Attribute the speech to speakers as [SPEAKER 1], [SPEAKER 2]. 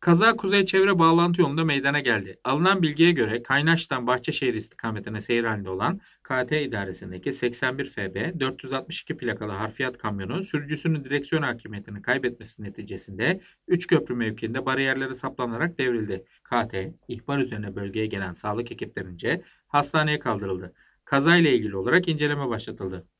[SPEAKER 1] Kaza Kuzey Çevre Bağlantı Yolu'nda meydana geldi. Alınan bilgiye göre Kaynaş'tan Bahçeşehir istikametine seyir halinde olan KT idaresindeki 81 FB 462 plakalı harfiyat kamyonu sürücüsünün direksiyon hakimiyetini kaybetmesi neticesinde 3 köprü mevkiinde bariyerlere saplanarak devrildi. KT ihbar üzerine bölgeye gelen sağlık ekiplerince hastaneye kaldırıldı. Kazayla ilgili olarak inceleme başlatıldı.